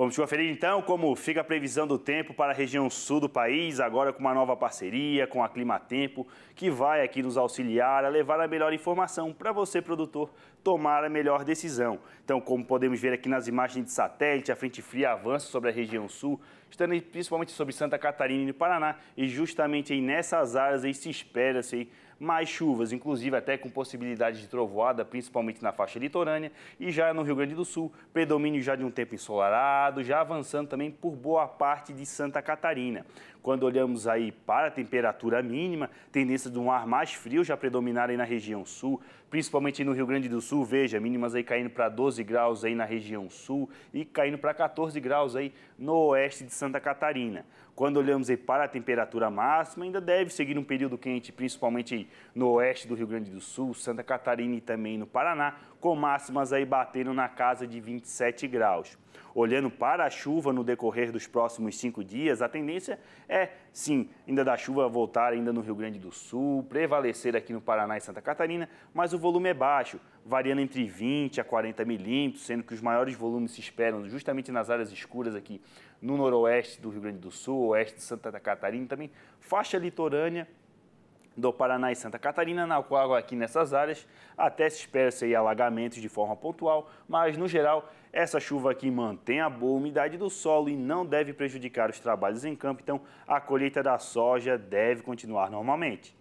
Vamos conferir então como fica a previsão do tempo para a região sul do país, agora com uma nova parceria com a Climatempo, que vai aqui nos auxiliar a levar a melhor informação para você, produtor, tomar a melhor decisão. Então, como podemos ver aqui nas imagens de satélite, a frente fria avança sobre a região sul, estando principalmente sobre Santa Catarina e Paraná, e justamente aí nessas áreas aí se espera-se assim, mais chuvas, inclusive até com possibilidade de trovoada, principalmente na faixa litorânea, e já no Rio Grande do Sul, predomínio já de um tempo ensolarado, já avançando também por boa parte de Santa Catarina. Quando olhamos aí para a temperatura mínima, tendência de um ar mais frio já predominar aí na região sul, principalmente no Rio Grande do Sul, veja, mínimas aí caindo para 12 graus aí na região sul e caindo para 14 graus aí no oeste de Santa Catarina. Quando olhamos aí para a temperatura máxima, ainda deve seguir um período quente, principalmente no oeste do Rio Grande do Sul, Santa Catarina e também no Paraná, com máximas aí batendo na casa de 27 graus. Olhando para a chuva no decorrer dos próximos cinco dias, a tendência é, sim, ainda da chuva voltar ainda no Rio Grande do Sul, prevalecer aqui no Paraná e Santa Catarina, mas o volume é baixo, variando entre 20 a 40 milímetros, sendo que os maiores volumes se esperam justamente nas áreas escuras aqui no noroeste do Rio Grande do Sul, oeste de Santa Catarina, também faixa litorânea do Paraná e Santa Catarina, na qual aqui nessas áreas até se espera-se aí alagamentos de forma pontual, mas no geral essa chuva aqui mantém a boa umidade do solo e não deve prejudicar os trabalhos em campo, então a colheita da soja deve continuar normalmente.